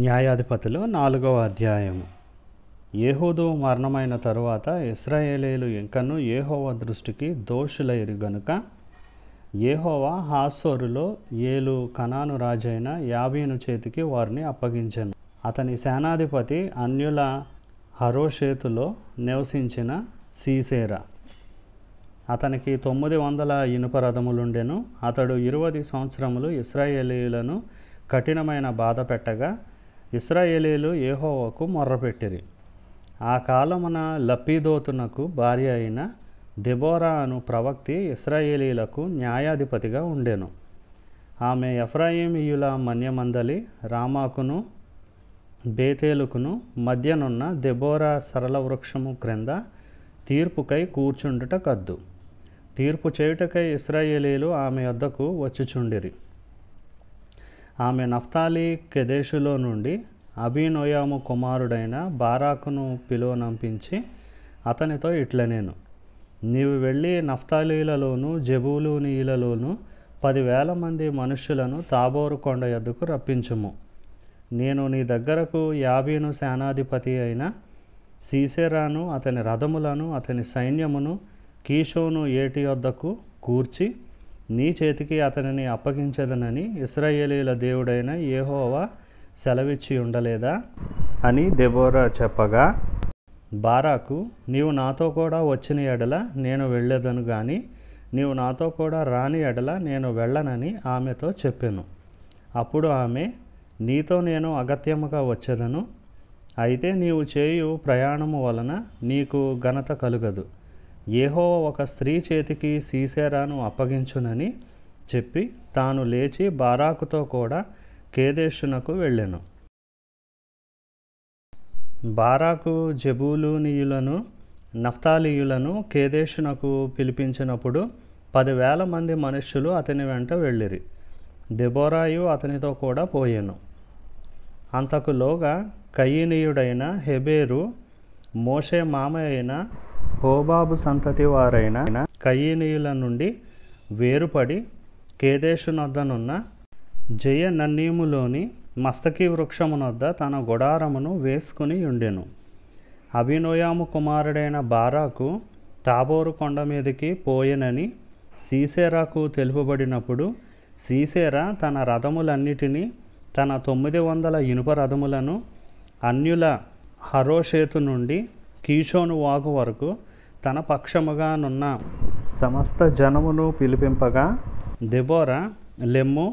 న్యాయాధిపతులు నాలుగవ అధ్యాయము ఏహోదు మరణమైన తరువాత ఇస్రాయేలీలు ఇంకను ఏహోవ దృష్టికి దోషులైరు గనుక ఏహోవా హాసోరులో ఏలు కనాను రాజైన యాబీను చేతికి వారిని అప్పగించను అతని సేనాధిపతి అన్యుల హరోషేతులో నివసించిన సీసేరా అతనికి తొమ్మిది వందల ఇనుప రథములుండెను అతడు ఇరవై సంవత్సరములు ఇస్రాయేలీలను కఠినమైన బాధ పెట్టగా ఇస్రాయేలీలు ఏహోవకు మొర్రపెట్టిరి ఆ కాలమున లపీదోతునకు భార్య అయిన దిబోరా అను ప్రవక్తి ఇస్రాయేలీలకు న్యాయాధిపతిగా ఉండెను ఆమె ఎఫ్రాయిమియుల మన్యమందలి రామాకును బేతేలుకును మధ్యనున్న దెబోరా సరళ వృక్షము క్రింద తీర్పుకై కూర్చుండుట కద్దు తీర్పు చేయుటకై ఇస్రాయేలీలు ఆమె వద్దకు వచ్చుచుండిరి ఆమె నఫ్తాలి కెదేశులో నుండి అభినోయాము కుమారుడైన బారాకును పిలువనంపించి అతనితో ఇట్లనేను నీవు వెళ్ళి నఫ్తాలీలలోను జబూలూనీలలోను పదివేల మంది మనుష్యులను తాబోరు కొండ ఎద్దుకు రప్పించుము నేను నీ దగ్గరకు యాబీను సేనాధిపతి అయిన సీసెరాను అతని రథములను అతని సైన్యమును కీషోను ఏటి వద్దకు కూర్చి నీ చేతికి అతనిని అప్పగించదనని ఇస్రాయేలీల దేవుడైన ఏహోవా సెలవిచ్చి ఉండలేదా అని దెబోరా చెప్పగా బారాకు నీవు నాతో కూడా వచ్చిన ఎడల నేను వెళ్ళేదను కానీ నీవు నాతో కూడా రాని ఎడల నేను వెళ్ళనని ఆమెతో చెప్పాను అప్పుడు ఆమె నీతో నేను అగత్యముగా వచ్చేదను అయితే నీవు చేయు ప్రయాణము వలన నీకు ఘనత కలుగదు ఏహో ఒక స్త్రీ చేతికి సీసేరాను అప్పగించునని చెప్పి తాను లేచి బారాకుతో కూడా కేదేశునకు వెళ్ళెను బారాకు జబూలూనీయులను నఫ్తాలీయులను కేదేశునకు పిలిపించినప్పుడు పదివేల మంది మనుష్యులు అతని వెంట వెళ్ళిరి దెబోరాయు అతనితో కూడా పోయాను అంతకులోగా కయీనీయుడైన హెబేరు మోషే మామ అయిన హోబాబు సంతతి వారైన కయీనీయుల నుండి వేరుపడి కేదేశునొద్దనున్న జయ నన్నీములోని మస్తకి వృక్షమునొద్ద తన గొడారమును వేసుకుని ఉండెను అభినోయాము కుమారుడైన బారాకు తాబోరు కొండ మీదకి పోయెనని సీసేరాకు తెలుపబడినప్పుడు సీసేరా తన రథములన్నిటినీ తన తొమ్మిది వందల ఇనుప రథములను అన్యుల హరోషేతు నుండి కీషోను వాగు వరకు తన పక్షముగానున్న సమస్త జనమును పిలిపింపగా దెబోరా లెమ్ము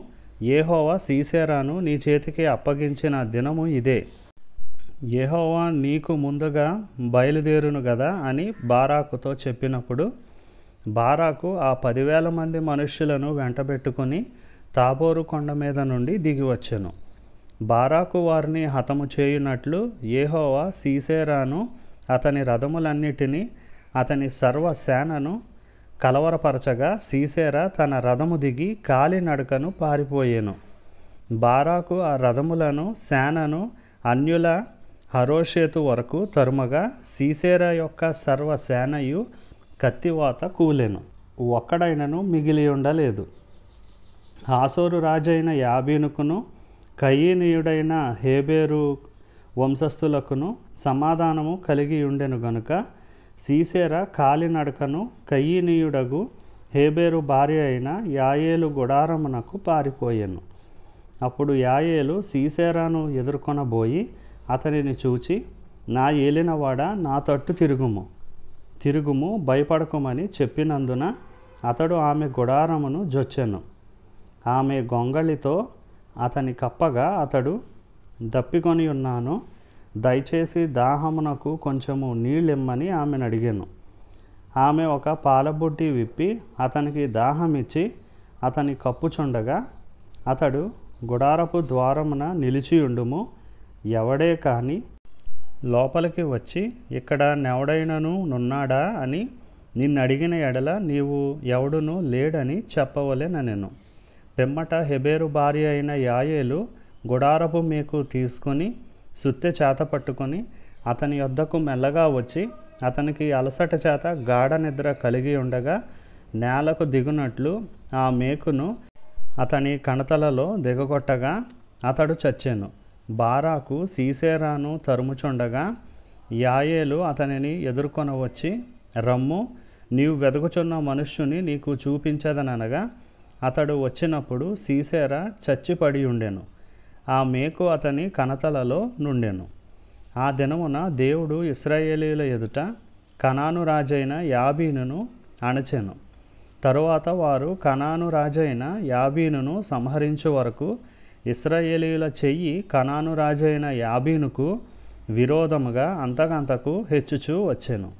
ఏహోవా సీసేరాను నీ చేతికి అప్పగించిన దినము ఇదే ఏహోవా నీకు ముందుగా బయలుదేరును కదా అని బారాకుతో చెప్పినప్పుడు బారాకు ఆ పదివేల మంది మనుష్యులను వెంటబెట్టుకుని తాబోరు కొండ మీద నుండి దిగివచ్చెను బారాకు వారిని హతము చేయునట్లు ఏహోవా సీసేరాను అతని రథములన్నిటినీ అతని సర్వసేనను కలవరపరచగా సీసేరా తన రథము దిగి కాలినడకను పారిపోయాను బారాకు ఆ రథములను సేనను అన్యుల హరోషేతు వరకు తరుమగా సీసేరా యొక్క సర్వసేనయు కత్తివాత కూలెను ఒక్కడైనను మిగిలి ఉండలేదు ఆసోరు రాజైన యాబీనుకును కయీనీయుడైన హేబేరు వంశస్థులకును సమాధానము కలిగి ఉండెను గనుక సీసేర కాలినడకను కయ్యనీయుడగు హేబేరు భార్య అయిన యాయేలు గుడారమునకు పారిపోయాను అప్పుడు యాయేలు సీసేరాను ఎదుర్కొనబోయి అతనిని చూచి నా ఏలినవాడ నా తట్టు తిరుగుము తిరుగుము భయపడకమని చెప్పినందున అతడు ఆమె గుడారమును జొచ్చెను ఆమె గొంగళితో అతని కప్పగా అతడు దప్పికొని ఉన్నాను దయచేసి దాహమునకు కొంచెము నీళ్ళిమ్మని ఆమెను అడిగాను ఆమె ఒక పాలబొట్టి విప్పి అతనికి దాహం ఇచ్చి అతని కప్పుచుండగా అతడు గుడారపు ద్వారమున నిలిచి ఉండుము ఎవడే కానీ లోపలికి వచ్చి ఇక్కడ నెవడైనను నున్నాడా అని నిన్నడిగిన ఎడల నీవు ఎవడును లేడని చెప్పవలెనెను పిమ్మట హెబేరు భార్య అయిన యాయేలు గుడారపు మీకు తీసుకొని సుత్తె చేత పట్టుకొని అతని యొద్దకు మెల్లగా వచ్చి అతనికి అలసట చేత గాఢ నిద్ర కలిగి ఉండగా నేలకు దిగునట్లు ఆ మేకును అతని కణతలలో దిగగొట్టగా అతడు చచ్చాను బారాకు సీసేరాను తరుముచుండగా యాయేలు అతనిని ఎదుర్కొనవచ్చి రమ్ము నీవు వెదుకుచున్న మనుష్యుని నీకు చూపించదనగా అతడు వచ్చినప్పుడు సీసేరా చచ్చిపడి ఉండెను ఆ మేకు అతని కనతలలో నుండెను ఆ దినమున దేవుడు ఇస్రాయేలీల ఎదుట కనాను రాజైన యాబీనును అణచెను తరువాత వారు కనాను రాజైన యాబీనును సంహరించే వరకు ఇస్రాయేలీల చెయ్యి కనాను రాజైన యాబీనుకు విరోధముగా అంతకంతకు హెచ్చుచూ వచ్చాను